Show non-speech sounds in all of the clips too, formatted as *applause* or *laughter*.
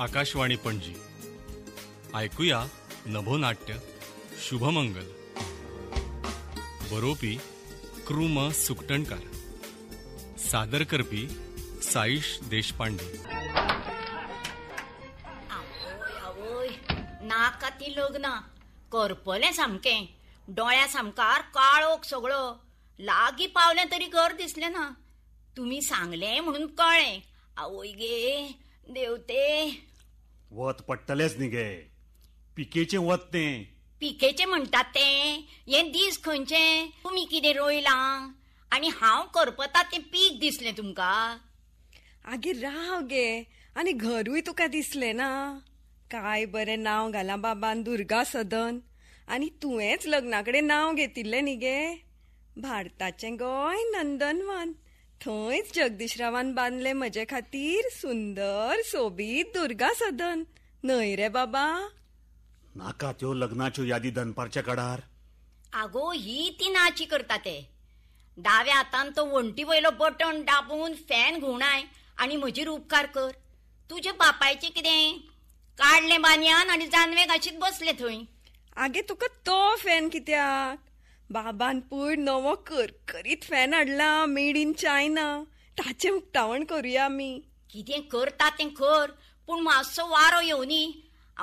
आकाशवाणी पणजी ऐकूया नभोनाट्य शुभमंगल बरोपी क्रुम सुकटणकार सादर करपी साईश देशपांडे नाका ती लग्न करपले सामकें डोळ्या सामकार काळोख सगळो लागी पावलें तरी घर दिसले ना तुम्ही सांगले म्हणून कळ्ळें आवय गे देवते वत पडटलेच न्ही गे पिकेचे वत ते पिकेचे म्हणतात ते हे दीस खंयचे तुम्ही कितें रोयलां आणि हांव करपता ते पीक दिसले तुमका आगे राव गे आणि घरूय तुका दिसले ना काय बरे नाव घाला बाबान दुर्गा सदन आणि तुवेंच लग्नाकडे नाव नांव घेतिल्लें न्ही गे भारताचें गोंय नंदनवन थंयच जगदीशरावान बांदले म्हजे खातीर सुंदर सोबीत दुर्गा सदन न्हय रे बाबा नाका त्यो लग्नाच्यो यादी दनपारच्या कडार आगो ही ती नाची करता ते दाव्या हातान तो वण्टी वयलो बटन दाबून फॅन घुणाय आणि म्हजेर उपकार कर तुजे बापायचे कितें काडलें बानयान आनी जानवेक आशीत बसले थंय आगे तुका तो फॅन कित्याक बाबांपूर नवो करकरीत फॅन हाडला मेड इन चायना ताचें उक्तावण करूया आमी कितें करता तें कर पूण मातसो वारो येवनी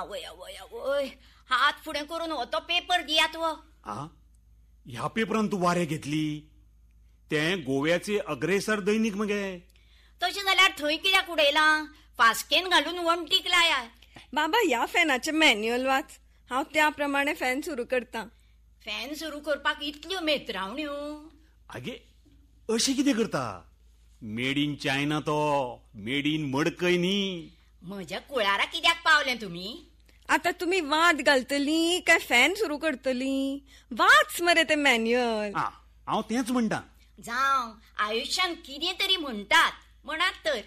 आवय आवय आवय हात फुडें करून हो तो पेपर दियात वो आ ह्या पेपरान तूं वारें घेतली तें गोव्याचे अग्रेसर दैनीक मगे तशें जाल्यार थंय कित्याक उडयलां फास्केन घालून वम लाया बाबा ह्या फॅनाचें मॅन्युअल वाच हांव त्या प्रमाणे फॅन सुरू करतां फॅन सुरू करपाक इतल्यो मेत्रावण्यो आगे अशें कितें करता मेड इन चायना तो मेड इन मडकय न्ही म्हज्या कुळारा कित्याक पावले तुम्ही आता तुम्ही वाद घालतली काय फॅन सुरू करतली वाच मरे ते मॅन्युअल हांव तेच म्हणटा जावं आयुष्यान कितें तरी म्हणटात म्हणात तर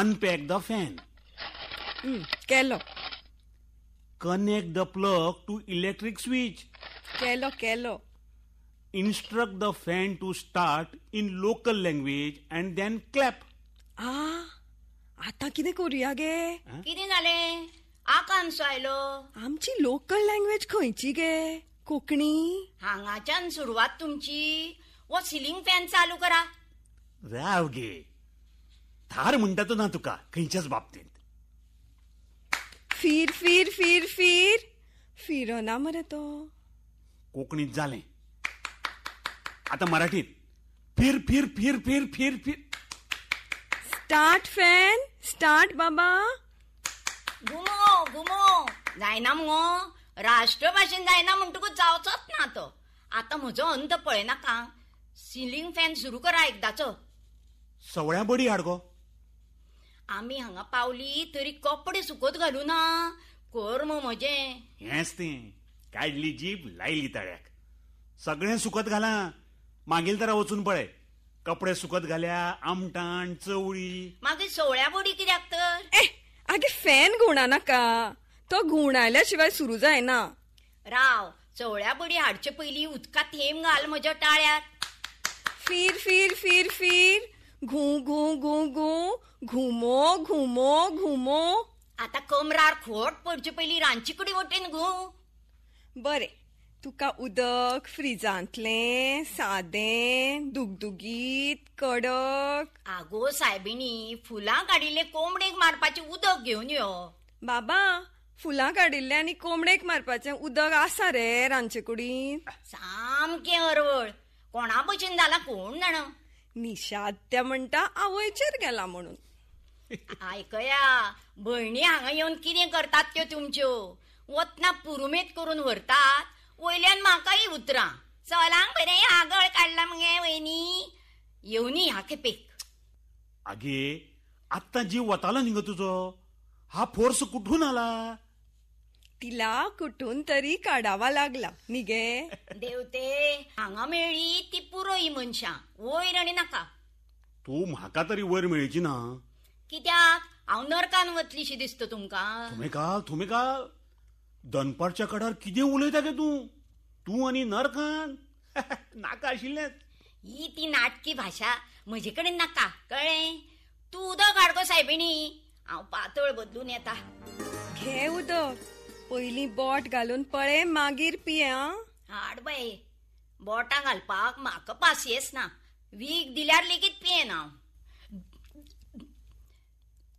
अनपॅक द फॅन केलो connect the plug to electric switch केलो केलो instruct the fan to start in local language and then clap आ आता कितें करूया गे कितें जालें आकांक्षो आयलो आमची लोकल लँग्वेज खंयची गे कोकणी हांगाच्यान सुरुवात तुमची वो सिलिंग फॅन चालू करा राव गे थार म्हणटा तो ना तुका खंयच्याच बाबतींत फिर फिर फिर फिर फिरो ना मरे तो कोकणीत जाले आता मराठीत फिर फिर फिर फिर फिर फिर स्टार्ट फॅन स्टार्ट बाबा घुमो घुमो जायना मुगो राष्ट्रभाषेन जायना म्हणटकूच जावचोच ना तो आता म्हजो अंत का सिलिंग फॅन सुरू करा एकदाचो सवळ्या बडी गो आम्ही हांगा पावली तरी कपडे सुकत घालू ना कर्म मजे हेच तें काढली जीप लायली तळ्याक सगळें सुकत घाला मागील तर वचून पळय कपडे सुकत घाल्या आमटाण चवळी मागीर सोळ्या बोडी कित्याक तर ए आगे फॅन ना नाका तो घुवणायल्या शिवाय सुरू जायना राव चवळ्या बोडी हाडचे पहिली उदकात थेंब घाल म्हज्या टाळ्यात फिर फिर फिर फिर घू घू घू घू घुमो घुमो घुमो आता कमरार खोट पडचे पहिली रांची कुडी वटेन घू बरे तुका उदक फ्रिजांतलें सादे दुगदुगीत कडक आगो सायबिणी फुलां काडिल्ले कोंबडेक मारपाचे उदक घेवन यो बाबा फुलां काडिल्ले आनी कोंबडेक मारपाचे उदक आसा रे रांदचे कुडीन सामकें हरवळ कोणा भशेन जाला कोण जाणा निशा म्हणता म्हणटा आवयचेर गेला म्हणून आयकया *laughs* भयणी हांगा येवन कितें करतात त्यो तुमच्यो वतना पुरुमेत करून व्हरतात वयल्यान म्हाकाय उतरां चलांक बरें आगळ काडला मगे वयनी येवनी ह्या खेपेक आगे आत्ता जीव वतालो न्ही तुजो हा फोर्स कुठून आला तिला कुठून तरी काढावा लागला निगे देवते हांगा मेळी ती पुरोई मनशां वयर आणि नाका तू म्हाका तरी वयर मेळची ना कित्याक हांव नरकान वतलीशी दिसता तुमकां तुम्ही का तुम्ही का दनपारच्या कडार किती उलयता गे तू तू आणि नरकान *laughs* नाका आशिल्ले ही ती नाटकी भाषा म्हजे कडेन नाका कळ्ळें तूं उदक हाडगो सायबिणी हांव पातळ बदलून येता घे उदक पहिली बोट घालून पळे मागीर पिये आं हाड बाये बोटां घालपाक म्हाका पासयेस ना वीक दिल्यार लेगीत पियेन हांव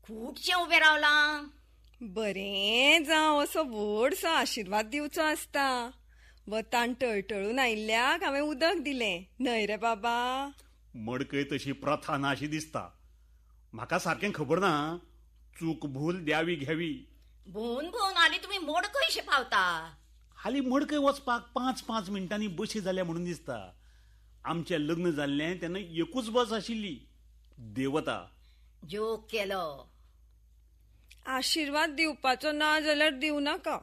खुबशें उबें रावलां बरें जावं असो व्हडसो आशिर्वाद दिवचो आसता वतान टळटळून आयिल्ल्याक हांवें उदक दिलें न्हय रे बाबा मडकय तशी प्रथा अशी दिसता म्हाका सारकें खबर ना चूक भूल द्यावी घ्यावी भोवून आली आनी तुमी मडकय पावता हाली मोडक वचपाक पांच पांच मिनटांनी बशी जाल्या म्हणून दिसता आमचें लग्न जाल्लें तेन्ना एकूच बस आशिल्ली देवता जोक केलो आशीर्वाद दिवपाचो ना जाल्यार दिव नाका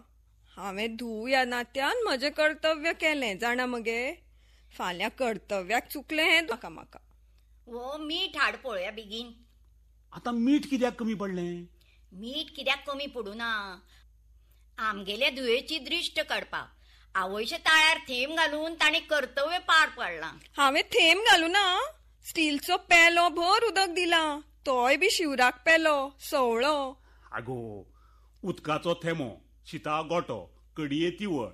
हांवें धूव ह्या नात्यान म्हजें कर्तव्य केले जाणा मगे फाल्यां कर्तव्याक चुकले हें म्हाका म्हाका हो मीठ हाड पळोवया बेगीन आतां मीठ कित्याक कमी पडलें मीठ कित्याक कमी पडू ना आमगेल्या दुयेची दृश्ट काडपाक आवयच्या ताळ्यार थेंब घालून ताणें कर्तव्य पार पाडलां हांवें थेंब घालू ना स्टीलचो पेलो भर उदक दिला तोय बी शिवराक पेलो सवळो आगो उदकाचो थेमो शिता गोटो कडये तिवळ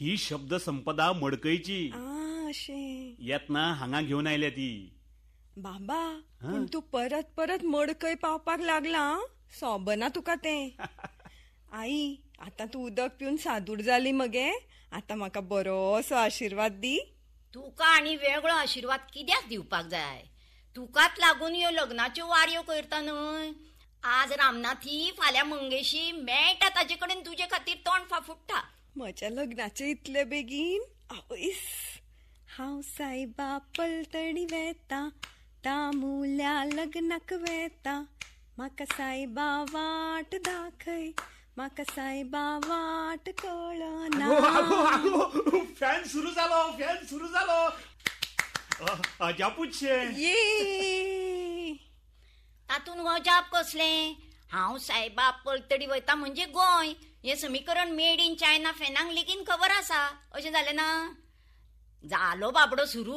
ही शब्द संपदा मडकयची येतना हांगा घेवन आयल्या ती बाबा तू परत परत मडकय पावपाक लागला सोबना तुका तें आई आता तू उदक पिवन सादूर जाली मगे आता म्हाका बरोसो आशिर्वाद दी तुका आनी वेगळो आशिर्वाद कित्याक दिवपाक जाय तुकाच लागून ह्यो लग्नाच्यो वाऱ्यो करता न्हय आज रामनाथी फाल्यां मंगेशी मेळटा ताजे कडेन तुजे खातीर तोंड फाफुट्टा म्हज्या लग्नाचे इतले बेगीन आवयस हांव सायबा पलतणी वेता तामुल्या लग्नाक वेता माका सायबा वाट दाखय माका सायबा वाट कळना फॅन सुरू झालो फॅन सुरू झालो जापूचे ये तातून हो जाप कसले हांव सायबा पलतडी वयता म्हणजे गोंय हे समीकरण मेड इन चायना फॅनांक लेगीत खबर आसा अशें जालें ना जालो बाबडो सुरू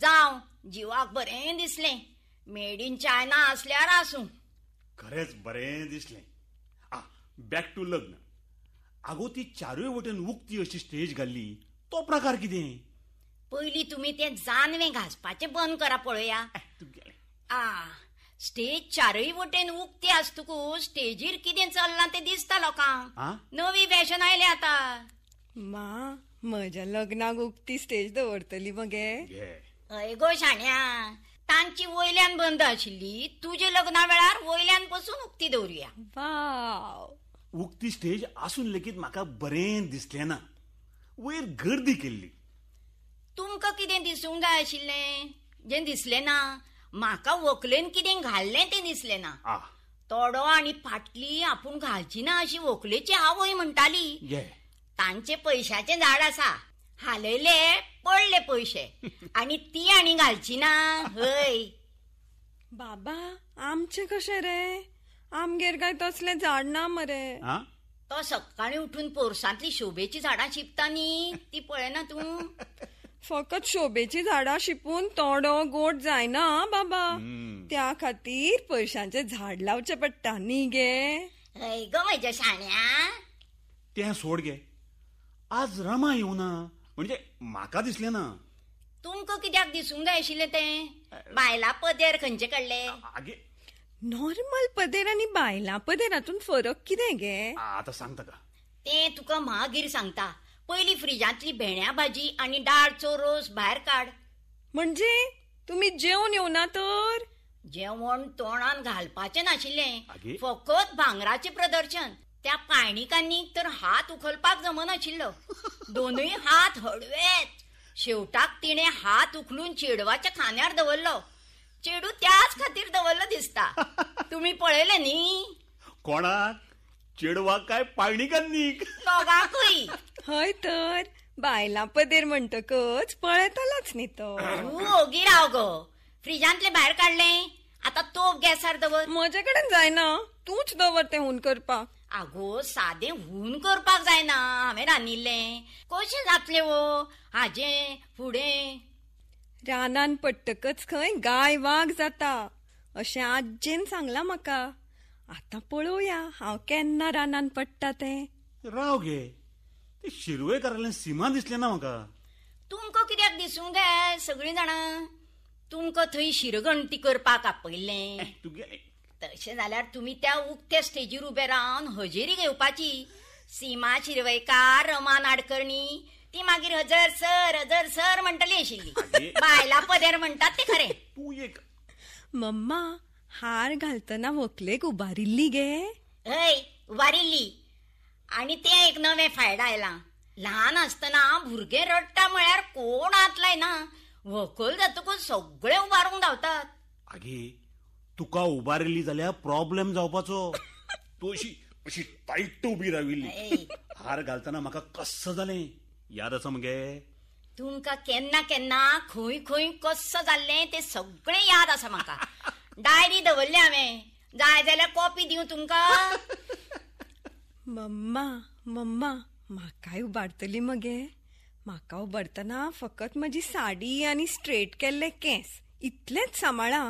जावं जिवाक बरें दिसलें मेड इन चायना असल्यार आसूं खरेच बरे दिसले आ बॅक टू लग्न आगो ती चारूय वटेन उक्ती अशी स्टेज घाल्ली तो प्रकार कितें पयली तुम्ही ते जानवें घासपाचें बंद करा पळया आ स्टेज चारूय वटेन उक्ती आसतकूच स्टेजीर कितें चल्लां तें दिसता लोकांक नवी फॅशन आयले आता मा म्हज्या लग्नाक उक्ती स्टेज दवरतली मगे हय गो शाण्या तांची वयल्यान बंद आशिल्ली तुजे लग्ना वेळार वयल्यान पासून उक्ती दवरुया वाव उक्ती स्टेज आसून लेगीत म्हाका बरें दिसलें ना वयर गर्दी केल्ली तुमकां कितें दिसूंक जाय आशिल्लें जें दिसलें ना म्हाका व्हंकलेन कितें घाल्लें तें दिसलें ना तोडो आनी फाटली आपूण घालची ना अशी व्हंकलेची आवय म्हणटाली तांचे पैशाचे झाड आसा हालयले पडले पयशे *laughs* आणि ती आणि घालची ना हय बाबा आमचे कसे रे आमगेर काय तसले झाड ना मरे तो सकाळी उठून पोरसांतली शोभेची झाडां शिपता न्ही ती ना तू *laughs* फकत शोभेची झाडां शिपून तोडो गोड जायना बाबा त्या खातीर पैशांचे झाड लावचे पडटा न्ही गे गो ग म्हज्या शाण्या तें सोड गे आज रमा ना म्हणजे माका दिसले ना तुमकां कित्याक दिसूंक जाय आशिल्ले ते बायला पदेर खंयचे कडले नॉर्मल पदेर आनी बायला पदेर हातून फरक कितें गे आतां सांगता का ते तुका मागीर सांगता पहिली फ्रिजांतली भेण्या भाजी आनी डाळचो रोस भायर काड म्हणजे तुम्ही जेवण येवना तर जेवण तोंडान घालपाचे नाशिल्लें फकत भांगराचे प्रदर्शन त्या पायणिकांनी तर हात उखलपाक जमनाशिल्लो दोनूय हात हडवेत शेवटाक तिने हात उखलून चेडवाच्या खाण्यार दवरलो चेडू त्याच खातीर दवरलो दिसता *laughs* तुम्ही पळयले न्ही कोणाक चेडवा काय पाळणीकांनी दोगांकूय हय तर बायलां पदेर म्हणटकच पळयतालोच न्ही तो ओगी राव गो फ्रिजांतले भायर काडले आता तोप गॅसार दवर म्हजे कडेन जायना तूच दवर ते हून करपाक आगो सादे हून करपाक जायना हांवें रानिल्ले कशें जातले वो हो? हाजे फुडे रानान पडटकच खंय गाय वाघ जाता अशें आज्जेन सांगला म्हाका आता पळोवया हांव केन्ना रानान पडटा तें राव गे ते शिरवेकारालें सिमा दिसले ना म्हाका तुमकां कित्याक दिसूंक जाय सगळीं जाणां तुमकां थंय शिरगणती करपाक आपयल्लें तुगे तशें जाल्यार तुमी त्या उक्त्या स्टेजीर उबे रावन हजेरी घेवपाची सीमा शिरवयकार रमा नाडकर्णी ती मागीर हजर सर हजर सर म्हणटली आशिल्ली *laughs* बायला पदेर म्हणतात ते खरे तू एक मम्मा हार घालतना व्हंकलेक उबारिल्ली गे हय उबारिल्ली आनी ते एक नवें फायदा आयलां ल्हान आसतना भुरगे रडटा म्हळ्यार कोण हात लायना व्हंकल जातकूच सगळे उबारूंक धांवतात तुका उबारिल्ली जाल्यार प्रॉब्लेम जावपाचो *coughs* तू अशी अशी टायट उबी राविल्ली हार घालतना म्हाका कस्स जालें याद आसा मगे तुमकां केन्ना केन्ना खंय खंय कस्स जाल्लें तें सगळें याद आसा म्हाका डायरी दवरली हांवें जाय जाल्यार कॉपी दिवं तुमकां मम्मा मम्मा म्हाकाय उबारतली मगे म्हाका उबारतना फकत म्हजी साडी आनी स्ट्रेट केल्ले केस इतलेंच सांबाळा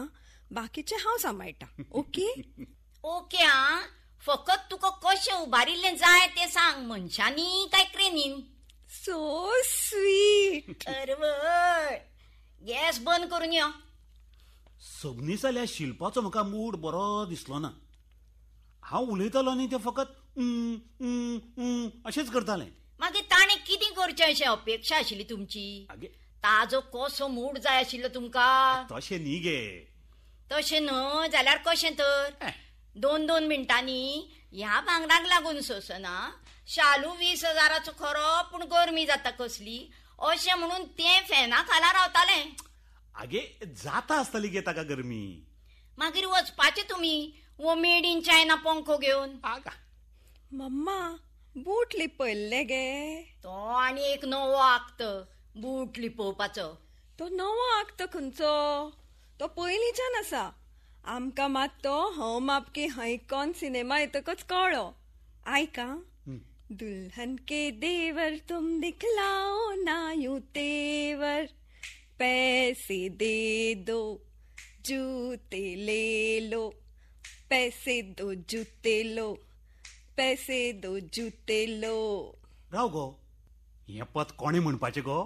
बाकीचे हांव सांबाळटा ओके *laughs* ओके आ फकत तुका कशें उबारिल्लें जाय तें सांग मनशांनी काय क्रेनीन सो स्वीट अरवळ गॅस बंद करून यो सबनी जाल्या शिल्पाचो म्हाका मूड बरो दिसलो ना हांव उलयतालो न्ही तें फकत अशेंच करतालें मागीर ताणें कितें करचें अशें अपेक्षा आशिल्ली तुमची ताजो कसो मूड जाय आशिल्लो तुमकां तशें न्ही गे तशें न्हय जाल्यार कशें तर दोन दोन मिनटांनी ह्या भांगराक लागून सोसना शालू वीस हजाराचो खरो पूण गरमी जाता कसली अशें म्हणून तें फॅना खाला रावतालें आगे जाता आसतली गे ताका गरमी मागीर वचपाचें तुमी वो मेड इन चायना पंखो घेवन मम्मा बूट लिपयल्ले गे तो आनी एक नवो आक्त बूट लिपोवपाचो तो नवो आक्त खंयचो तो पयलींच्यान आसा आमकां मात तो हम आपके हैकॉन सिनेमा येतकच कळ्ळो आयका दुल्हन के देवर तुम दिखलाओ ना यू तेवर पैसे दे दो जूते ले लो पैसे दो जूते लो पैसे दो जूते लो राव गो हे पद कोणी म्हणपाचें गो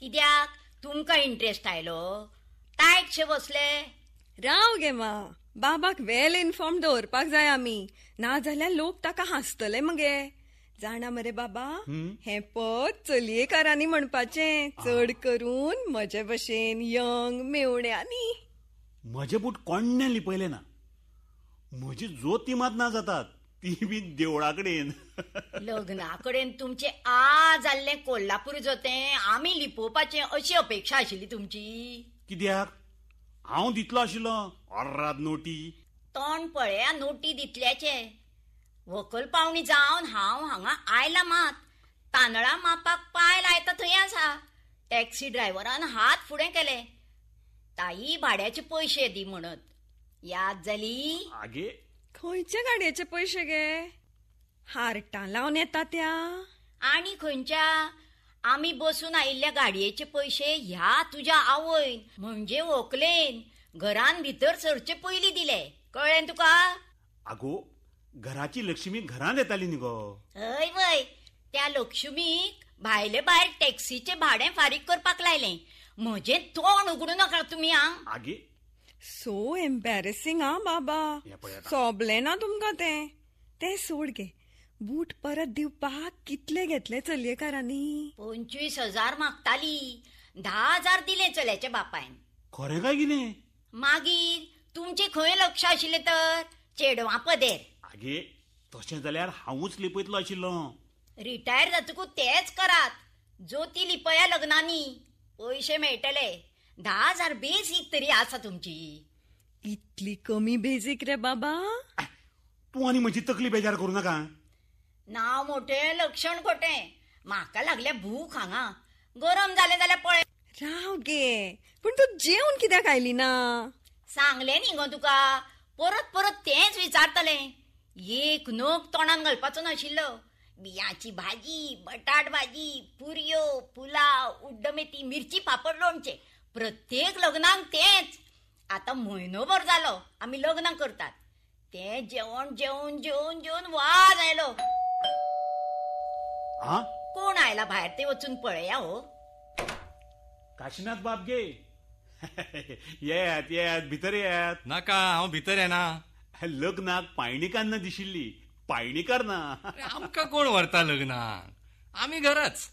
कित्याक तुमकां इंट्रेस्ट आयलो तायटशे बसले राव गे मा बाबाक वेल इन्फॉर्म दवरपाक जाय आमी नाजाल्यार लोक ताका हांसतले मगे जाणा मरे बाबा हे पद चलयेकारांनी म्हणपाचें चड करून म्हजे भशेन यंग मेवण्यांनी म्हजे बूट कोण्णे लिपयले ना म्हजी ज्योती मात ना जातात ती बी देवळा कडेन *laughs* लग्ना कडेन तुमचे आ जाल्ले कोल्हापूर जोते आमी लिपोवपाचें अशी अपेक्षा आशिल्ली तुमची कित्याक हांव दितलो आशिल्लो अर्राद नोटी तोंड पळया नोटी दितल्याचे व्हंकल पावणी जावन हांव हांगा आयला मात तांदळा मापाक पाय लायता थंय आसा टॅक्सी ड्रायव्हरान हात फुडें केले ताई भाड्याचे पयशे दी म्हणत याद जाली आगे खंयच्या गाडयेचे पयशे गे हार्टान लावन येता त्या आणि खंयच्या आम्ही बसून आयिल्ल्या गाडयेचे पैसे ह्या तुझ्या आवयन म्हणजे ओकलेन घरान भितर सरचे पयली दिले कळ्ळें तुका आगो घराची लक्ष्मी घरान येताली न्ही गो हय वय त्या लक्ष्मीक भायले भायर टॅक्सीचे भाडे फारीक करपाक लायलें म्हजें तोंड उगडू नका तुम्ही आं आगे सो एम्बॅरसिंग आ बाबा सोबलें ना तुमकां ते सोड गे बूट परत दिवपाक कितले घेतले चलयेकारांनी पंचवीस हजार मागताली धा हजार दिले चल्याच्या बापायन खरें काय गेले मागीर तुमचें खंय लक्ष आशिल्लें तर चेडवां पदेर आगे तशें जाल्यार हांवूच लिपयतलो आशिल्लो रिटायर जातकूच तेच करात जोती लिपया लग्नांनी पयशे मेळटले धा हजार बेसीक तरी आसा तुमची इतली कमी बेजीक रे बाबा तूं आनी म्हजी तकली बेजार करूं नाका ना मोठे लक्षण खोटे माका लागल्या भूक हांगा गरम झाले जाल्यार पळय राव गे पण तू जेवण कित्याक आयली ना सांगले न्ही गो तुका परत परत तेच विचारतले एक नग तोंडान घालपाचो नाशिल्लो बियाची भाजी बटाट भाजी पुरयो पुलाव उड्ड मिरची पापड लोणचे प्रत्येक लग्नाक तेंच आतां भर जालो आम्ही लग्न करतात ते जेवण जेवण जेवण जेवण वाज आयलो कोण आयला बाहेर ते वचून पळया हो काशीनाथ बाबगे *laughs* येयात येयात भितर येयात नाका हांव भितर येना लग्नाक पायणीकांना दिशिल्ली पायणीकर ना आमका आमकां कोण व्हरता लग्नाक आमी घरच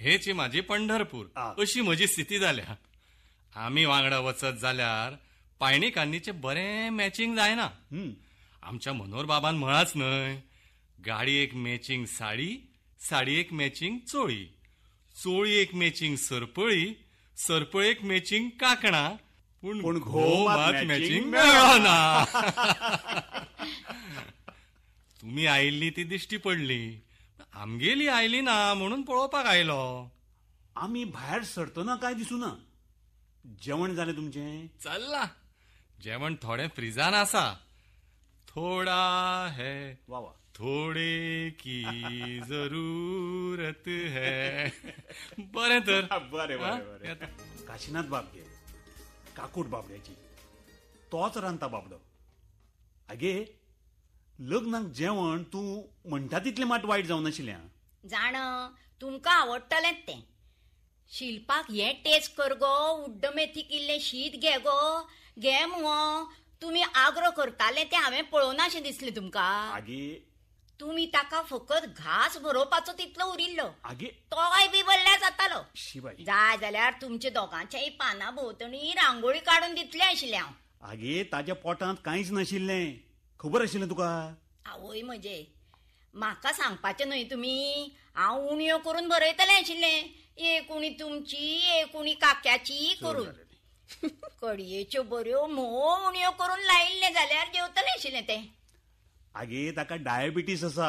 हेच म्हाजी पंढरपूर अशी म्हजी स्थिती जाल्या आमी वांगडा वचत जाल्यार पायणीकांनीचे बरे मॅचिंग जायना आमच्या मनोहर बाबान म्हळाच न्हय गाडयेक मॅचिंग साडी साडी एक मॅचिंग चोळी चोळी एक मॅचिंग सरपळी एक मॅचिंग पण घो मात मॅचिंग मेळना *laughs* तुम्ही आयली ती दिश्टी पडली आमगेली आयली ना म्हणून पळोवपाक आयलो आमी भायर सरतना काय दिसूना जेवण झाले तुमचे चल्ला जेवण थोडे फ्रिजान आसा थोडा हे वा वा थोडे की जरूरत है बरं तर बरे बरे काशीनाथ बाबगे काकूट बाबड्याची तोच रांदता बाबडो आगे लग्नाक जेवण तू म्हणटा तितलें मात वायट जावन आशिल्लें जाण तुमकां आवडटलेंच तें शिल्पाक हे टेस्ट कर गो मेथी इल्लें शीत घे गो घे मुगो तुमी आग्रो करताले तें हांवें पळोवनाशें दिसलें तुमकां आगे तुम्ही ताका फकत घास भरोवपाचो तितलो उरिल्लो आगे तोय बी बल्ल्या जातालो जाय जाल्यार तुमच्या दोगांच्याय पानां भोंवतणी रांगोळी काडून दितलें आशिल्लें हांव आगे ताच्या पोटांत कांयच नाशिल्लें खबर आशिल्लें तुका आवय म्हजे म्हाका सांगपाचे न्हय तुमी हांव उणयो करून भरयतलें आशिल्लें एकुणी तुमची एकुणी काक्याची करून *laughs* कडयेच्यो बऱ्यो मोव उणयो करून लायिल्ले जाल्यार जेवतले आशिल्लें ते आगे ताका डायबिटीस आसा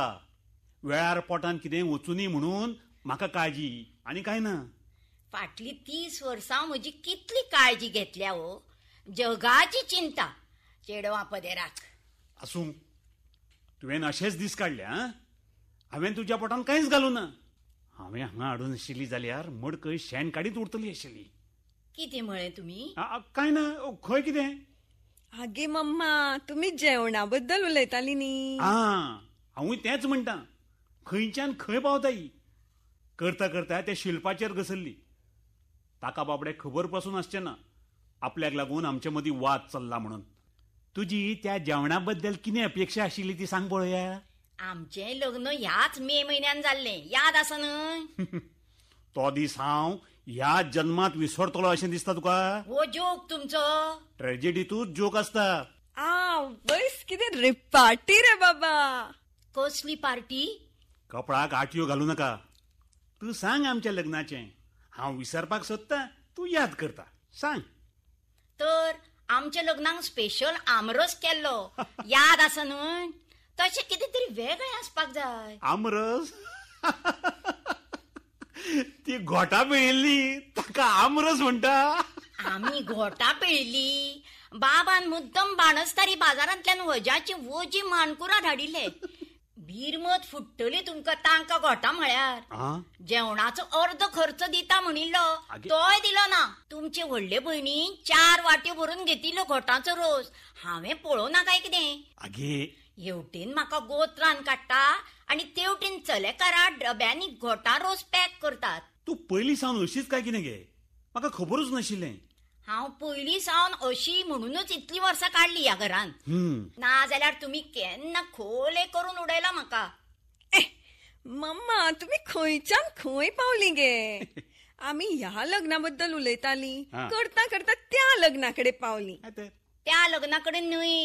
वेळार पोटान कितें वचुनी म्हणून म्हाका काळजी आनी कांय ना फाटली तीस वर्सां म्हजी कितली काळजी घेतल्या हो जगाची चिंता चेडवां पदेराक आसूं तुवें अशेंच दीस काडले आं हांवें तुज्या पोटान कांयच घालूं ना हांवें हांगा हाडून आशिल्ली जाल्यार मडकय शेण काडीत उरतली आशिल्ली कितें म्हळें तुमी कांय ना खंय कितें आगे मम्मा तुम्ही जेवणा बद्दल उलयताली न्ही आं हांवूय तेंच म्हणटा खंयच्यान खंय पावता ही करता करता त्या शिल्पाचेर घसरली ताका बाबडे खबर पासून आसचें ना आपल्याक लागून आमच्या मदीं वाद चल्ला म्हणून तुजी त्या जेवणा बद्दल कितें अपेक्षा आशिल्ली ती सांग पळोवया आमचें लग्न ह्याच मे म्हयन्यान जाल्लें याद आसा न्हय *laughs* तो दीस हांव या जन्मात विसरतो असे दिसता तुका हो जोक तुमचो तू जोक असता बस किती कितें पार्टी रे बाबा कसली पार्टी कपडा आटयो घालू नका तू सांग आमच्या लग्नाचे हांव विसरपाक सोदता तू याद करता सांग तर आमच्या लग्नाक स्पेशल आमरस केल्लो *laughs* याद आसा न्हय तशें कितें तरी वेगळें आसपाक जाय आमरस *laughs* ती घोटा पेली ताका आमरस म्हणटा आम्ही घोटा पेली बाबान मुद्दम बाणस्तारी बाजारांतल्यान वजाची वजी मानकुरा धाडिले भिरमत फुट्टली तुमकां तांकां घोटा म्हळ्यार जेवणाचो अर्ध खर्च दिता म्हणिल्लो तोय दिलो ना तुमचे व्हडले भयणी चार वाट्यो भरून घेतिल्लो घोटांचो रोस हांवें पळोवना काय कितें आगे हेवटेन म्हाका गोत्रान काडटा आनी तेवटेन चलेकारा डब्यांनी घोटां रोस पॅक करतात तूं पयलीं सावन अशीच काय कितें गे म्हाका खबरूच नाशिल्लें हांव पयलीं सावन अशी म्हणूनच इतलीं वर्सां काडली ह्या घरान ना जाल्यार तुमी केन्ना खोले करून उडयला म्हाका मम्मा तुमी खंयच्यान खंय पावली गे *laughs* आमी ह्या लग्ना बद्दल उलयताली करता करता त्या लग्ना कडेन पावली त्या लग्ना कडेन न्हय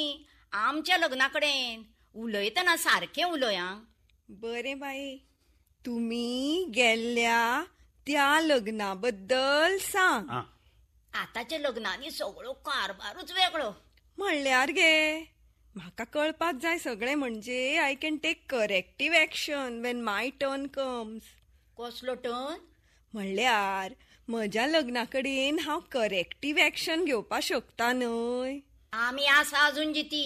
आमच्या लग्ना कडेन उलयतना सारखें उलय बरें बाई तुम्ही गेल्ल्या त्या लग्ना बद्दल सांग आताच्या लग्नांनी सगळो कारभारूच वेगळो म्हणल्यार गे म्हाका कळपाक जाय सगळें म्हणजे I can take corrective action when my turn comes कसलो टर्न म्हणल्यार म्हज्या लग्ना कडेन हांव करेक्टीव ऍक्शन घेवपाक शकता न्हय आमी आसा अजून जिती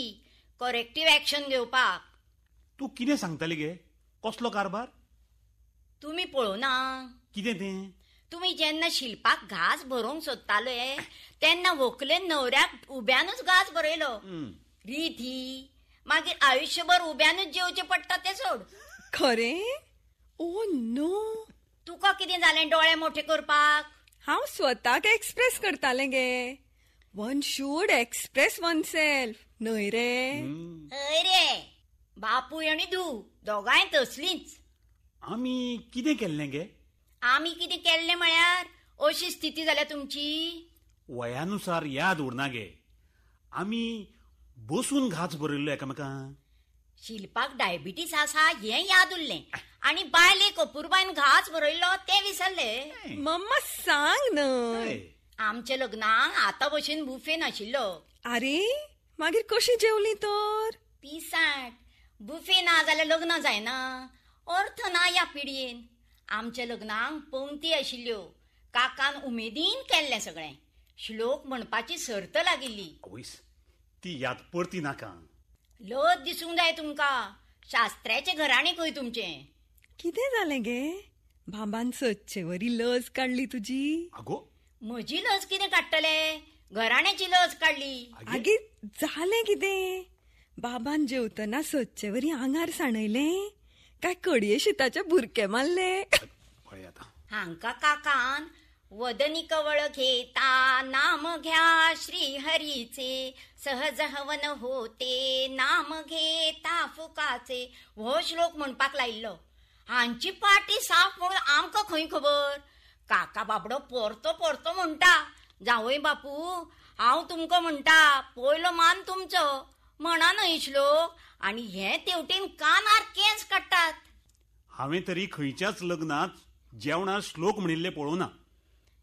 करेक्टिव्ह ऍक्शन घेवपाक तू कितें सांगताली गे कसलो कारभार तुम्ही पळोवना कितें ते तुम्ही जेन्ना शिल्पाक घास भरोवंक सोदताले तेन्ना व्हंकलेन न्हवऱ्याक उब्यानूच घास भरयलो रीत ही मागीर आयुष्यभर उब्यानूच जेवचे पडटा ते सोड खरें ओ नो तुका कितें जालें डोळे मोठे करपाक हांव स्वताक एक्सप्रेस करतालें गे one should express oneself न्हय रे हय रे बापूय आनी धू दोगांय तसलींच आमी कितें केल्लें गे आमी कितें केल्लें म्हळ्यार अशी स्थिती जाल्या तुमची वयानुसार याद उरना गे आमी बसून घास भरिल्लो एकामेकांक शिल्पाक डायबिटीस आसा हें याद उरलें आनी बायलेक अपुरबायन घास भरयलो ते विसरले मम्मा सांग न्हय आमचे लग्नांक आता भशेन बुफे नाशिल्लो अरे मागीर कशी जेवली तर पिसाट बुफे ना जाल्यार लग्न जायना अर्थ ना या पिडयेन आमच्या लग्नाक पंक्ती आशिल्ल्यो काकान उमेदीन केल्लें सगळें श्लोक म्हणपाची सर्त लागिल्ली ती याद परती नाका लज दिसूंक जाय तुमकां शास्त्राचे घराणे खंय तुमचे कितें जालें गे बाबान सदचे वरी लज काडली तुजी आगो म्हजी लज कितें काढतले घराण्याची लज काढली आगे जालें कितें बाबान जेवतना सदचे वरी आंगार साणयलें काय कडये शिताचे भुरके मारले हांका काकान वदनी कवळ घेता नाम घ्या श्री हरीचे सहज हवन होते नाम घेता फुकाचे हो श्लोक म्हणपाक लायिल्लो हांची पाटी साफ म्हणून आमक खंय खबर काका बाबडो पोरतो पोरतो म्हणता जावय बापू हांव तुमकां म्हणटा पयलो मान तुमचो म्हणा न्हय श्लोक आनी हे तेवटेन कानार केस काडटात हांवें तरी खंयच्याच लग्नात जेवणा श्लोक म्हणिल्ले पळोवना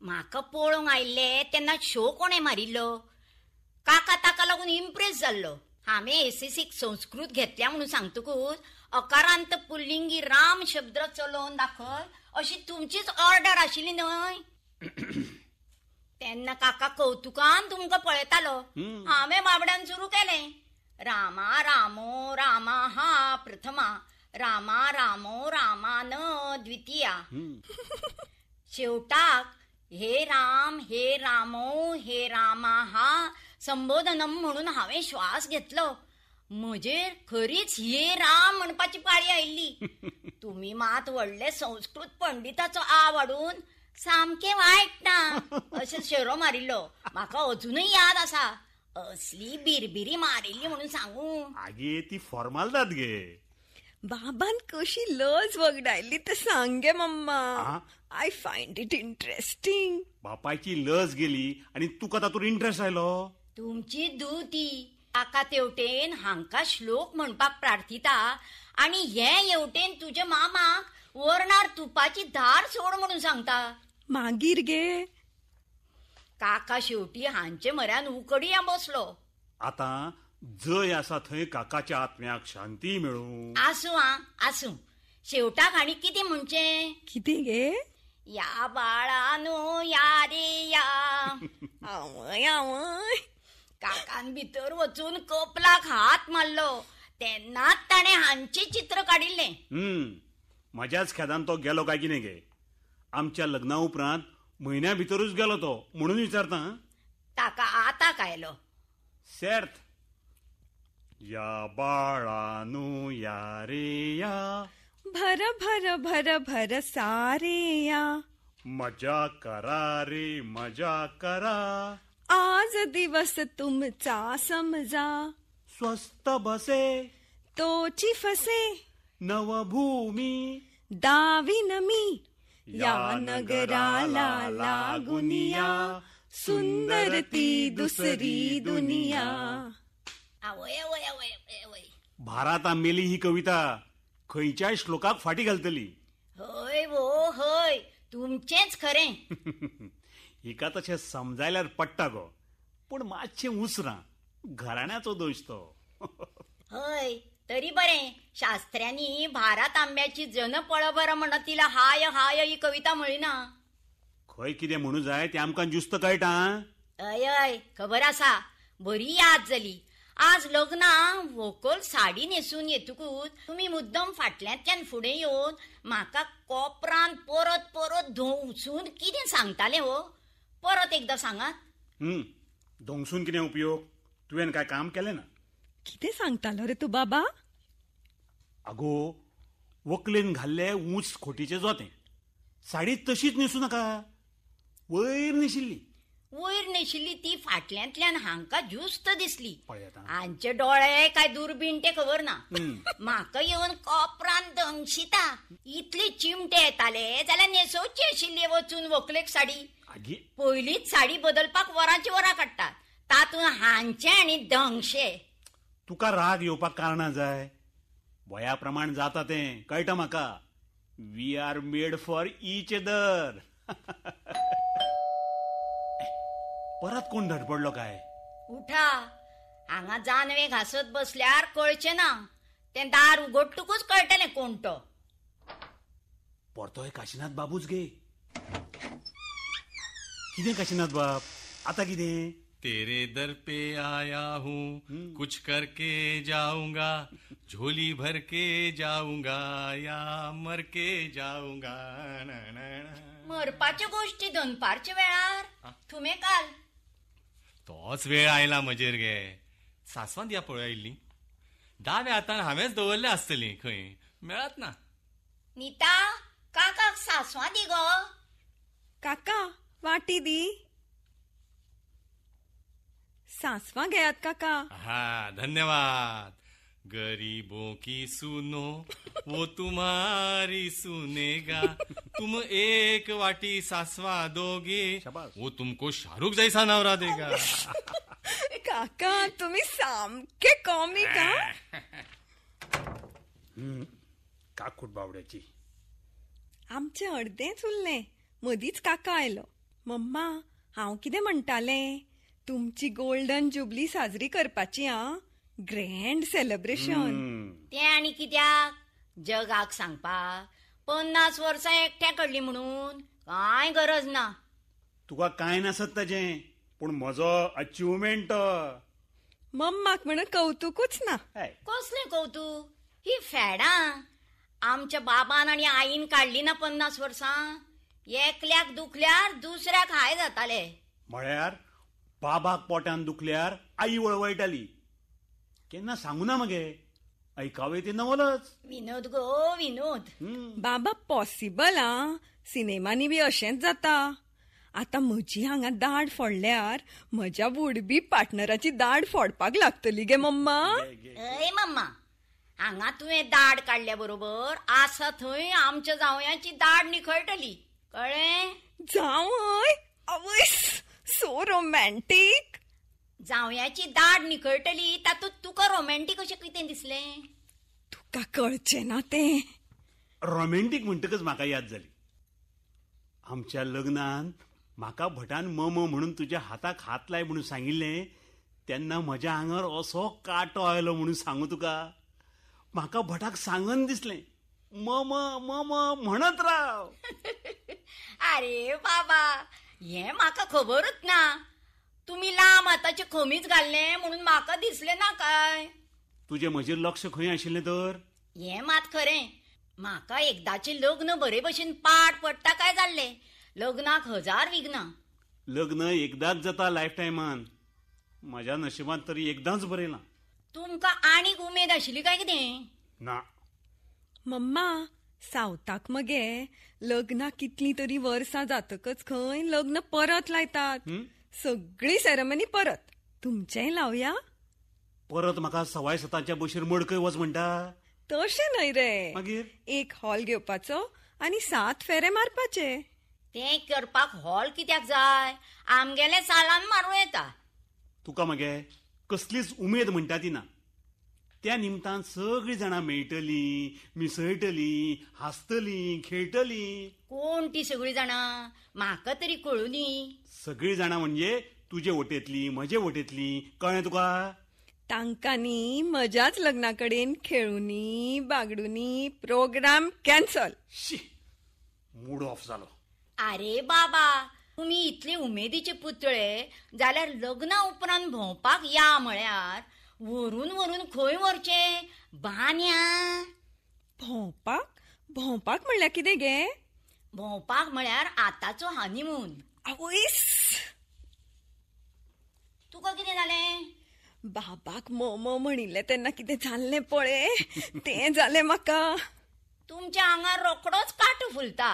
म्हाका पळोवंक आयिल्ले तेन्ना शो कोणे मारिल्लो काका ताका लागून इम्प्रेस जाल्लो हांवें एसीसी संस्कृत घेतल्या म्हणून सांगतकूच अकारांत पुल्लिंगी राम शब्द चलोवन दाखय अशी तुमचीच ऑर्डर आशिल्ली न्हय *coughs* तेन्ना काका कौतुकान तुमकां पळयतालो हांवें बाबड्यान सुरू केले। रामा रामो रामा हा प्रथमा रामा रामो रामान द्वितीया शेवटाक हे राम हे रामो हे रामा हा संबोधनम म्हणून हांवें श्वास घेतलो म्हजेर खरीच हे राम म्हणपाची पाळी आयिल्ली *laughs* तुम्ही मात वडले संस्कृत पंडिताचो आवडून सामके वायट ना *laughs* अशें शेरो मारिल्लो म्हाका अजूनय याद आसा असली बिरबिरी मारिल्ली म्हणून सांगू आगे ती फॉर्मल जात गे बाबान कशी लज वगडायली तर गे mama I find it interesting बापायची लज गेली आणि तुका तातूंत इंटरेस्ट आयलो तुमची दूती काका तेवटेन हांका श्लोक म्हणपाक प्रार्थिता आणि हे येवटेन तुझे मामाक वरणार तुपाची धार सोड म्हणून सांगता मागीर गे काका शेवटी हांचे म्हऱ्यान उकडीया बसलो आता जय आसा थंय काकाच्या आत्म्याक शांती मिळू आसू आ आसूं शेवटाक हाणी कितें म्हणचें किती गे या बाळानो या रे या *laughs* आवय आवय काकान भितर वचून कपलाक हात मारलो त्यांना ताणे हांचे चित्र काढिले हम्म म्हज्याच खेदान तो गेलो काय की नाही गे आमच्या लग्ना उपरांत म्हयन्या भितरूच गेलो तो म्हणून विचारता काका ताका आता कायलो सेर्थ या बाळानू या रे या भर भर भर भर सारे या मजा करा रे मजा करा आज दिवस तुमचा समजा स्वस्त बसे तोची फसे नवभूमी दावी नमी, या नगराला लागुनिया सुंदर ती दुसरी दुनिया आवय आवय आवय भारात आंबेली ही कविता खयच्या श्लोकाक फाटी घालतली होय वो होय तुमचेच खरे हिका *laughs* तसे समजायला पट्टा गो पण माझे उसरा घराण्याचा दोष तो होय तरी बरे शास्त्र्यांनी भारत आंब्याची जन पळभर म्हण तिला हाय हाय ही कविता म्हळी ना खंय कितें म्हणू जाय ते आमकां ज्युस्त कळटा अय अय खबर आसा बरी याद जाली आज लग्ना व्होकल साडी न्हेसून येतकूच तुम्ही मुद्दम फाटल्यांतल्यान फुडें येवन म्हाका कोपरान परत परत धोंसून कितें सांगताले हो परत एकदां सांगात धोंगसून कितें उपयोग तुवें काय काम केलें ना कितें सांगतालो रे तूं बाबा आगो व्हंकलेन घाल्ले उंच खोटीचे जोतें साडी तशीच न्हेसूं नाका वयर न्हेशिल्ली वयर न्हेशिल्ली ती फाटल्यांतल्यान हांका ज्युस्त दिसली पळयात डोळे काय दुर्बीण ते खबर ना म्हाका येवन कोपरान दंगशिता इतले चिमटे येताले जाल्यार न्हेसोवची आशिल्ली वचून व्हंकलेक साडी आगी साडी बदलपाक वरांची वरां काडटात तातून हांचे आणि दंगशे तुका राग येवपाक कारणां जाय वया प्रमाण जाता ते कळटा म्हाका we are made for each other परत कोण धडपडलो काय उठा हांगा जानवे घासत बसल्यार कळचे ना ते दार उघडटकूच कळटले कोण तो परतोय काशीनाथ बाबूच गे कितें काशीनाथ बाब आता किती तेरे दर पे आया हूँ कुछ करके जाऊंगा झोली भर के जाऊंगा या मर के जाऊंगा मरपाच्यो गोष्टी दनपारच्या वेळार तुमे काल तोच वेळ आयला म्हजेर गे सासवांत या पळय आयिल्ली दावे हातान हावेच दवरले आसतली खंय मेळत ना नीता काकाक सासवां दी गो काका वाटी दी सासवा गयात काका हा धन्यवाद गरीबों की सुनो वो तुम्हारी सुनेगा तुम एक वाटी सासवा दोगे वो तुमको शाहरुख जैसा नवरा देगा *laughs* काका तुम्ही साम के कॉमी का *laughs* काकूट बावड्याची आमचे अर्धेच उरले मदीच काका आयलो मम्मा हांव कितें म्हणटालें तुमची गोल्डन जुबली साजरी करपाची आ ग्रँड सेलिब्रेशन ते आणि कित्याक जगाक सांगपाक पन्नास वर्सां एकट्या कडली म्हणून काय गरज ना तुका काय नासत ताजें पूण म्हजो अचिव्हमेंट मम्माक म्हण कौतुकूच ना कसले कौतुक ही फेडा आमच्या बाबान आणि आईन काढली ना पन्नास वर्सां एकल्याक दुखल्यार दुसऱ्याक हाय जाताले म्हळ्यार बाबाक पोटान दुखल्यार आई वळवळटाली केन्ना सांगू ना मगे ऐकावे ते नवलच विनोद गो विनोद बाबा पॉसिबल आ सिनेमांनी बी अशेंच जाता आता म्हजी हांगा दाड फोडल्यार म्हज्या वुडबी पार्टनराची दाड फोडपाक लागतली गे मम्मा अय मम्मा हांगा तुवें दाड काडल्या बरोबर आसा थंय आमच्या जावयाची दाड निखळटली कळ्ळें जावय आवयस सो रोमॅन्टिक जावयाची दाड निखळटली तातूंत तुका रोमॅन्टिक अशें कितें दिसलें तुका कळचें ना तें रोमॅन्टिक म्हणटकच म्हाका याद जाली आमच्या लग्नान म्हाका भटान मम म्हणून तुज्या हाताक हात लाय म्हणून सांगिल्लें तेन्ना म्हज्या आंगार असो कांटो आयलो म्हणून सांगू तुका म्हाका भटाक सांगन दिसलें मम मम म्हणत राव *laughs* अरे बाबा हे माका खबरच ना तुम्ही लांब आताचे खमीच घालले म्हणून माका दिसले ना काय तुझे म्हजेर लक्ष खंय आशिल्ले तर हे मात खरें म्हाका एकदाचे लग्न बरे भशेन पाठ पडटा काय झाले लग्नाक हजार विघ्न लग्न एकदाच जाता लायफ टायमान माझ्या नशिबात तरी एकदाच बरयलां तुमकां आनीक उमेद आशिल्ली काय कितें ना मम्मा सावताक मगे लग्न कितली तरी वर्सां जातकच खंय लग्न परत लायतात सगळी सेरेमनी परत तुमचेंय लावया परत म्हाका सवाय सतांच्या बशीर मडकय वच म्हणटा तशें न्हय रे मागीर एक हॉल घेवपाचो आनी सात फेरे मारपाचे तें करपाक हॉल कित्याक जाय आमगेले सालान मारूं येता तुका मगे कसलीच उमेद म्हणटा ती ना त्या निमतान सगळी जाणां मेळटलीं मिसळटलीं हसतली खेळटलीं कोण ती सगळीं जाणां म्हाका तरी कळुनी सगळी जाणां म्हणजे तुझे वटेतली म्हजे वटेतली कळ्ळें तुका तांकांनी म्हज्याच लग्ना कडेन खेळुनी बागडुनी प्रोग्राम कॅन्सल शी मूड ऑफ जालो अरे बाबा तुम्ही इतले उमेदीचे पुतळे जाल्यार लग्ना उपरांत भोंवपाक या म्हळ्यार वरून वरून खंय वरचे बान्या भोंवपाक भोंवपाक म्हणल्यार कितें गे भोंवपाक म्हळ्यार आतांचो हानीमून आवयस तुका कितें जालें बाबाक मोमो म्हणिल्लें तेन्ना कितें जाल्लें पळय तें जालें म्हाका तुमच्या आंगार रोखडोच काटू फुलता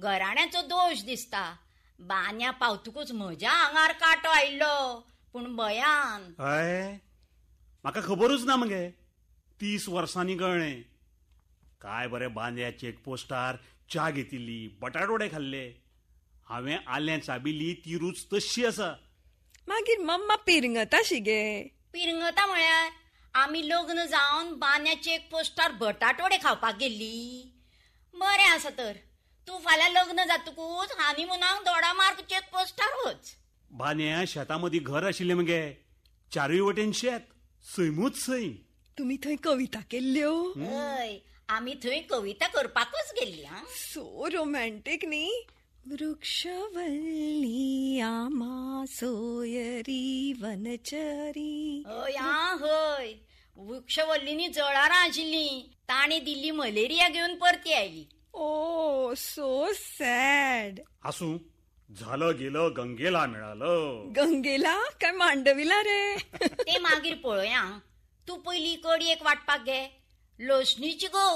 घराण्याचो दोश दिसता बान्या पावतकूच म्हज्या आंगार काटो आयिल्लो पूण भयान म्हाका खबरूच ना मगे तीस वर्सांनी कळ्ळें काय बरें बांद्या चेकपोस्टार च्या घेतिल्ली बटाटोडे खाल्ले हांवें आलें चाबिल्ली ती रूच तशी आसा मागीर मम्मा पिरंगता शी गे पिरंगता म्हळ्यार आमी लग्न जावन बांद्या पोस्टार बटाटवडे खावपाक गेल्ली बरें आसा तर तूं फाल्यां लग्न जातकूच हांव दोडा मार्क चेकपोस्टार वच बांद्या शेतां मदीं घर आशिल्लें मगे चारूय वटेन शेत सैमूच सई तुम्ही थंय कविता केल्ल्यो हय आमी थंय कविता करपाकच गेल्ली हा सो रोमॅन्टिक न्ही वृक्षवल्ली आमा सोयरी वनचरी हय आ हय वृक्षवल्लीनी जळारां आशिल्ली ताणी दिल्ली मलेरिया घेऊन परती आयली ओ सो सॅड आसू झालं गेलं गंगेला मिळालं गंगेला काय मांडविला रे *laughs* ते मागीर पळोया तू पहिली कडी एक वाटपाक घे लोसणीची गो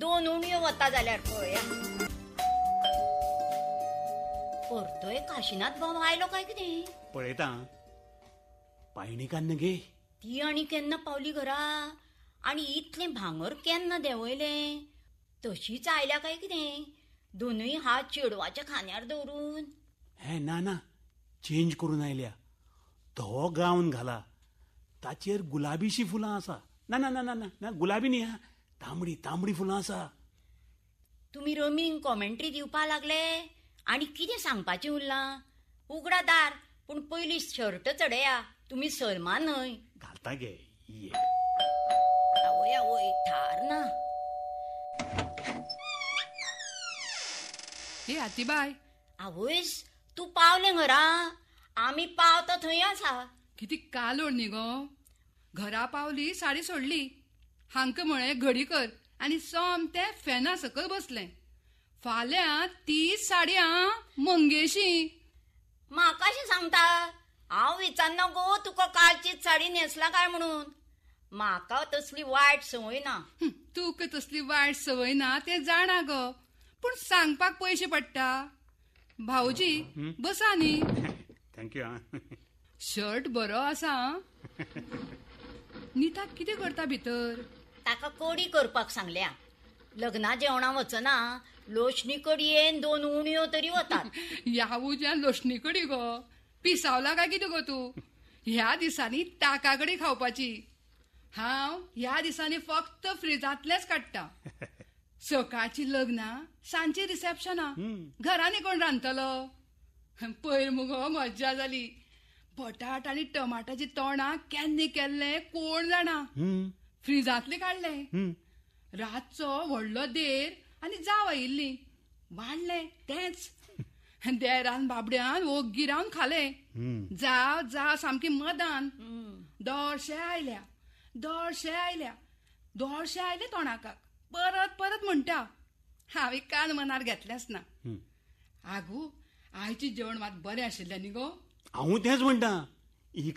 दोन उणयो वता जाल्यार पळया परतोय काशीनाथ भाव आयलो काय कितें पळयता पायणिकान्न गे ती आनी केन्ना पावली घरा आनी इतलें भांगर केन्ना देंवयलें तशीच आयल्या काय कितें दोनूय हात चेडवाच्या खांद्यार दवरून हे ना ना चेंज करून आयल्या धवो गावन घाला ताचेर गुलाबीशी फुलां आसा ना ना ना ना ना, ना गुलाबी न्ही हा तांबडी तांबडी फुलां आसा तुमी रमींग कॉमेंट्री दिवपा लागले आणि किती सांगपाचें उरलां उगडा दार पण पहिली शर्ट चडया तुम्ही सलमान न्हय घालता गे ये आवय आवय थार ना हे आतिबाय आवयस तू पावले घरा आम्ही पावता थंय आसा किती कालोड न्ही गो घरा पावली साडी सोडली हांक म्हळे घडी कर आनी सोमते फेना सकल बसले फाल्यां साडी साडयां मंगेशी म्हाकाशी सांगता हांव विचारना गो तुका कालचीच साडी न्हेसला काय म्हणून म्हाका तसली वायट संवय ना तुका तसली वायट संवय ना ते जाणा गो पूण सांगपाक पयशे पडटा भाऊजी बसा नी थँक्यू *laughs* *laughs* शर्ट बरो आसा *laughs* नीता किती करता भितर ताका कडी करपाक सांगल्या लग्ना जेवणा वचना लोशणी कडयेन दोन उणयो तरी वतात ह्या उज्यान लोशणी कडी गो पिसावला काय किती गो तू ह्या दिसांनी ताका कडी खावपाची हांव ह्या दिसांनी फक्त फ्रिजातलेच काडटा सकाळची लग्ना सांची रिसेप्शना घरांनी कोण रांदतलो पयर मुगो मज्जा जाली बटाट आणि टमाटाची तोंडां केन्ना केल्ले कोण जाणा फ्रिजांतले काढले रातचो व्हडलो देर आनी जाव आयिल्ली वाडले तेच देरान बाबड्यान ओग्गी रावन खाले जाव जाव सामकी मदान दोडशे आयल्या दोडशे आयल्या दोडशे आयले तोंडाक परत परत म्हणटा हावे कान मनार घेतलेंच ना आगू आयची जेवण मात बरें आशिल्लें न्ही गो हांव तेंच म्हणटा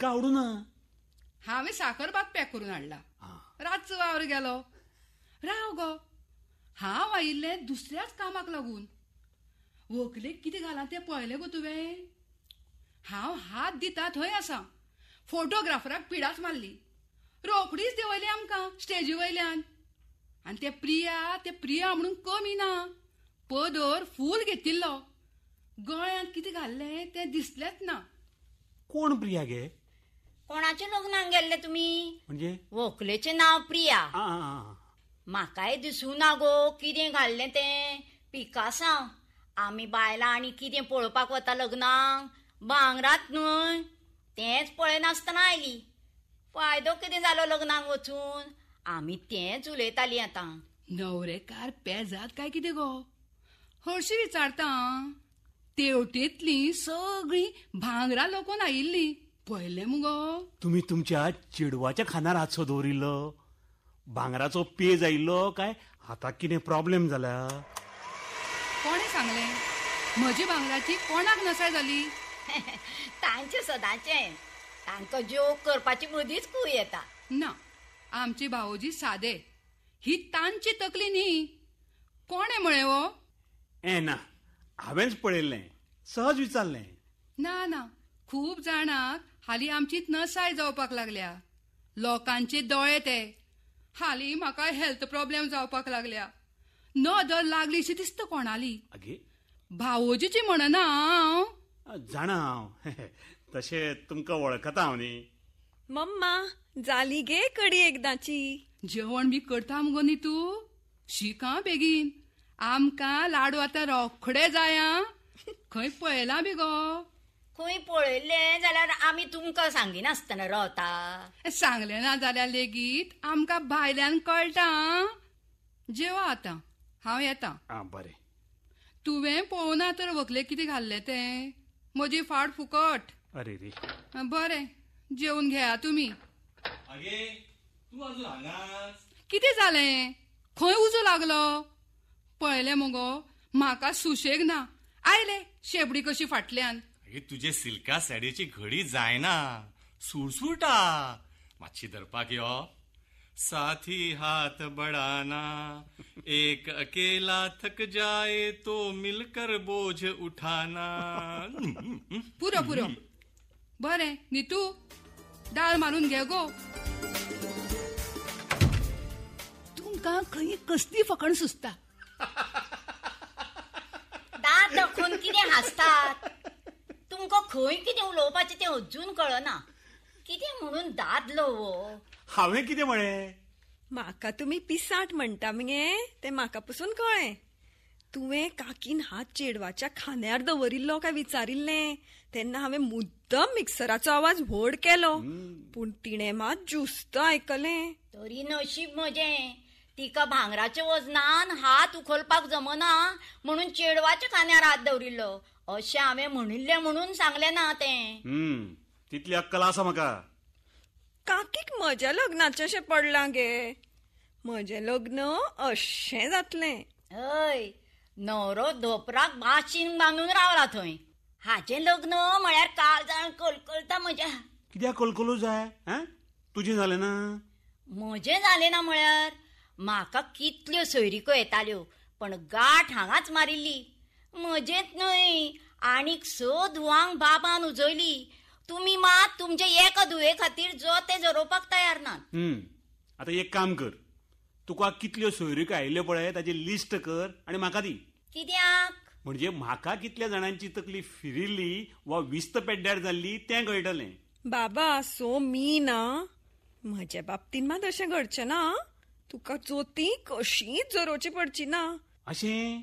ना ना हांवें साखरभात पॅक करून हाडला रातचो वावर गेलो राव गो हांव आयिल्लें दुसऱ्याच कामाक लागून व्हंकलेक कितें घालां तें पळयलें गो तुवें हांव हात दिता थंय आसा फोटोग्राफराक पिडाच मारली रोखडीच देंवयली आमकां स्टेजी वयल्यान आणि ते प्रिया ते प्रिया म्हणून कमी ना पदर फूल घेतिल्लो गळ्यांत कितें घाल्लें तें दिसलेंच ना कोण प्रिया गे कोणाच्या लग्नाक गेल्ले तुम्ही म्हणजे व्हंकलेचें नाव प्रिया म्हाकाय ना गो कितें घाल्लें तें पिकासांव आमी बायलां आनी कितें पळोवपाक वता लग्नाक भांगरात न्हय तेंच पळयनासतना आयली फायदो कितें जालो लग्नाक वचून आमी तेच उलयतालीं आतां नवरेकार पेजात काय कितें गो हरशी विचारता तेवटेतली सगळी भांगरां लोकोन आयिल्लीं पहिले मुगो तुम्ही तुमच्या चेडवाच्या खानार हातसो दवरिल्लो भांगराचो पेज आयिल्लो काय हाताक कितें प्रॉब्लेम जाला कोणें सांगले म्हजी भांगराची कोणाक नसाय जाली *laughs* तांचे सदांचे तांकां जोक करपाची मदींच कूय येता ना आमची भाऊजी सादे ही तांची तकली नी कोणे म्हळे वो हो? ए ना हांवेंच पळयल्लें सहज विचारले ना ना खूप जाणांक हाली आमची नसाय जावपाक लागल्या लोकांचे दोळे ते हाली म्हाका हेल्थ प्रॉब्लेम जावपाक लागल्या नदर लागलीशी दिसता कोणाली भावोजीची म्हणना हांव जाणा हांव *laughs* तशें तुमकां वळखता हांव न्ही मम्मा जाली गे कडी एकदाची जेवण बी करता मुगो नी तू शिका बेगीन आमकां लाडू आतां रोखडे जाय खंय पळयला बी गो खंय पळयले जाल्यार आमी तुमकां सांगिनासतना रावता सांगले ना जाल्यार लेगीत आमकां भायल्यान कळटा जेवा आतां हांव येता आं बरें तुवें पळोवना तर व्हंकले कितें घाल्लें ते म्हजी फाट फुकट अरे रे बरें जेवन घेया तुमी आगे तू कितें जालें खंय उजो लागलो पळयलें मगो म्हाका सुशेग ना आयले शेपडी कशी फाटल्यान आगे तुजे सिल्का साडयेची घडी जायना सुरसुटा मातशी धरपाक यो साथी हात बडाना एक अकेला थक जाय तो मिलकर बोझ उठाना पुरो पुरो बरें नितू 날 घे गो तुमकां खंय कसली फकण सुचता दात दाखोवन कितें हांसतात तुमकां खंय कितें उलोवपाचें तें अजून कळना कितें म्हणून दादलो वो हांवें कितें म्हळें म्हाका तुमी पिसाट म्हणटा मगे तें म्हाका पसून कळ्ळें तुवें काकीन हात चेडवाच्या खांद्यार दवरिल्लो काय विचारिल्लें तेन्ना हांवें मुद्द एकदम मिक्सराचो आवाज व्हड केलो पूण तिणें मात ज्युस्त आयकलें तरी नशीब म्हजें तिका भांगराच्या वजनान हात उखलपाक जमना म्हणून चेडवाच्या कान्यार हात दवरिल्लो अशें हांवें म्हणिल्लें म्हणून सांगलें ना तें तितली अक्कल आसा म्हाका काकीक म्हज्या अशें पडलां गे म्हजें लग्न अशें जातलें हय न्हवरो धोपराक बाशीन बांदून रावला थंय हाचे लग्न म्हळ्यार जाण कलकलता म्हज्या कित्याक कलकलू जाय हा तुजें जालें ना म्हजें झाले ना म्हळ्यार म्हाका कितल्यो सोयरीको येताल्यो पण गाठ हांगाच मारिल्ली म्हजेंच न्हय आनीक स धुवांक बाबान उजयली तुम्ही मात तुमचे एका धुवे खातीर जो ते जरोवपाक तयार ना आता एक काम कर तुका कितल्यो सोयरीक आयिल्ल्यो पळय ताची लिस्ट कर आनी म्हाका दी कित्याक म्हणजे म्हाका कितल्या जाणांची तकली फिरिल्ली वा विस्त पेड्ड्यार जाल्ली तें कळटलें बाबा सो मी ना म्हाज्या बाबतीन मात अशें घडचें ना तुका जोती कशीच जोरोवची पडची ना अशें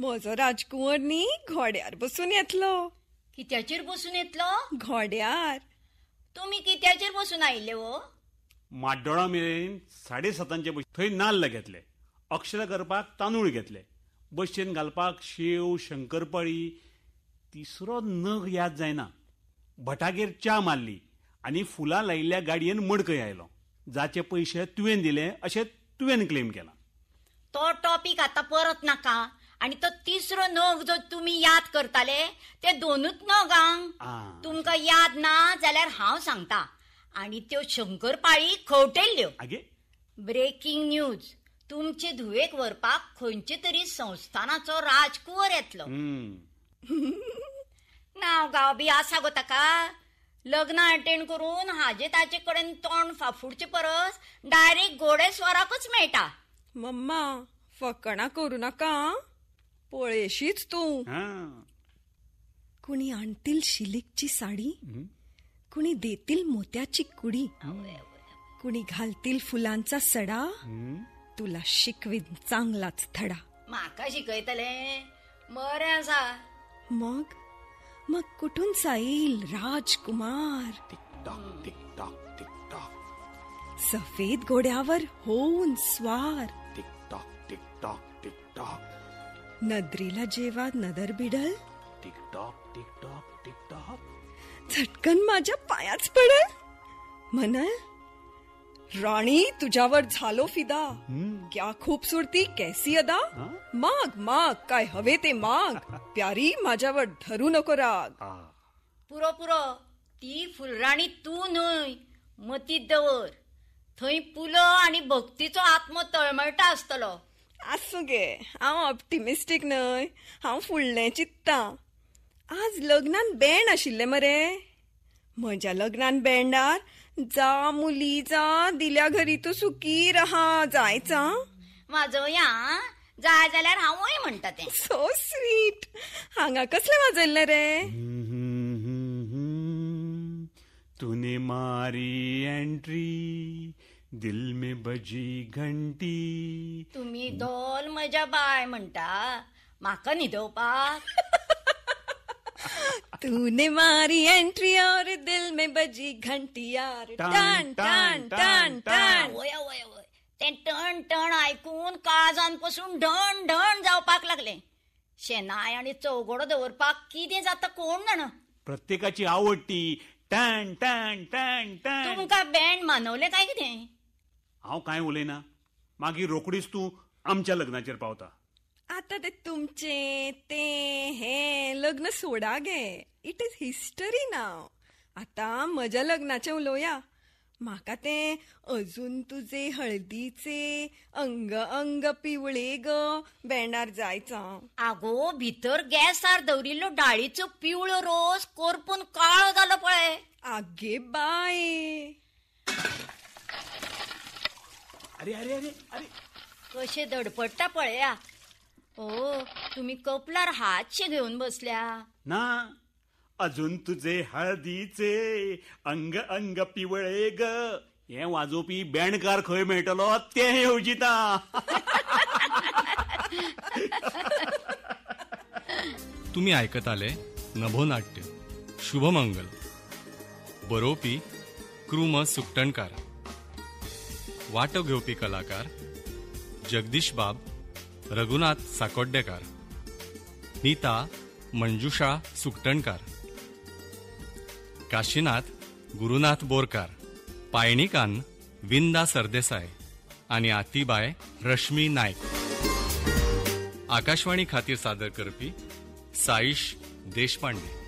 म्हजो राजकुंवर न्ही घोड्यार बसून येतलो कित्याचेर बसून येतलो घोड्यार तुमी कित्याचेर बसून आयिल्ले हो माड्डोळा मेरेन साडे सातांचे थंय नाल्ल घेतले अक्षर करपाक तांदूळ घेतले बसचेन घालपाक शेव शंकरपाळी तिसरो नग याद जायना भटागेर च्या मारली आनी फुलां लायिल्ल्या गाडयेन मडकय आयलो जाचे पयशे तुवें दिले अशें तुवें क्लेम केला तो टॉपिक आतां परत नाका आनी तो तिसरो नग जो तुमी याद करताले ते दोनूच नग तुमकां याद ना जाल्यार हांव सांगता आनी त्यो शंकरपाळी खवटेल्ल्यो ब्रेकिंग न्यूज तुमचे धुवेक वरपाक खंयचे तरी संस्थानाचो राजकुवर येतलो *laughs* नाव गाव बी आसा गो ताका लग्न अटेंड करून हाजे ताचे कडेन तोंड फाफुडचे परस डायरेक्ट स्वराकच मेळटा मम्मा फकणा करू नाका पळयशीच तूं कुणी आणतील शिलिकची साडी कुणी देतील मोत्याची कुडी कुणी घालतील फुलांचा सडा तुला शिकवीन चांगलाच थडा माका शिकयतले जा मग मग कुठून साईल राजकुमार टॉक टिक टॉक सफेद घोड्यावर होऊन स्वार टिकटॉक टिकटॉक टिकटॉक नदरीला जेवा नदर बिडल टिकटॉक टिकटॉक टिकटॉक झटकन माझ्या पायाच पडल म्हणल राणी तुझ्यावर झालो फिदा क्या खूपसुरती कैसी अदा माग माग काय हवे ते माग *laughs* प्यारी माझ्यावर धरू नको राग पुरो पुरो ती फुलराणी तू न्हय मती दवर थंय पुलो आणि भक्तीचो आत्मो तळमळटा आसतलो आसू गे हांव ऑप्टिमिस्टीक न्हय हांव फुडलें चित्तां आज लग्नान बँड आशिल्लें मरे म्हज्या लग्नान बँडार जा मुली जा दिल्या घरी तू सुखी रहा जायचा माझं या जाय जाल्यार हांवूय म्हणटा ते। सो स्वीट हांगा कसले वाजयल्लें रे तुने मारी एंट्री दिल में बजी घंटी तुम्ही दोल म्हज्या बाय म्हणटा म्हाका न्हिदोवपाक *laughs* तूने मारी एंट्री और दिल में बजी घंटी यार टन टन टन टन ते टण टण ऐकून काजान पसून ढण ढण जावपाक लागले शेनाय आणि चौघडो दवरपाक कितें जाता कोण जाण प्रत्येकाची आवडटी टन टन टन टन तुमका बँड मानवले काय कितें हांव काय उलयना मागीर रोकडीच तू आमच्या लग्नाचेर पावता आता ते तुमचे ते हे लग्न सोडा गे इट इज हिस्टरी नाव आता म्हज्या लग्नाचे उलोया, माका ते अजून तुझे हळदीचे अंग अंग पिवळे ग बेणार जायचं आगो भितर गॅसार दवरिल्लो डाळीचो पिवळो रोस कोरपून काळो जालो पळय आगे बाय अरे अरे अरे अरे कसे धडपडटा पळया ओ तुम्ही कपलार हातशे घेऊन बसल्या ना अजून तुझे हळदीचे अंग अंग पिवळे ग हे वाजोवपी बँडकार खय मेळटलो ते योजिता तुम्ही आयकताले नभोनाट्य शुभमंगल बरोवपी क्रुम सुकटणकार वांटो घेवपी कलाकार जगदीश बाब रघुनाथ साकोड्डेकार नीता मंजुषा सुकटणकार काशीनाथ गुरुनाथ बोरकार पायणीकान विंदा सरदेसाय आणि आतीबाय रश्मी नायक आकाशवाणी खातीर सादर करपी साईश देशपांडे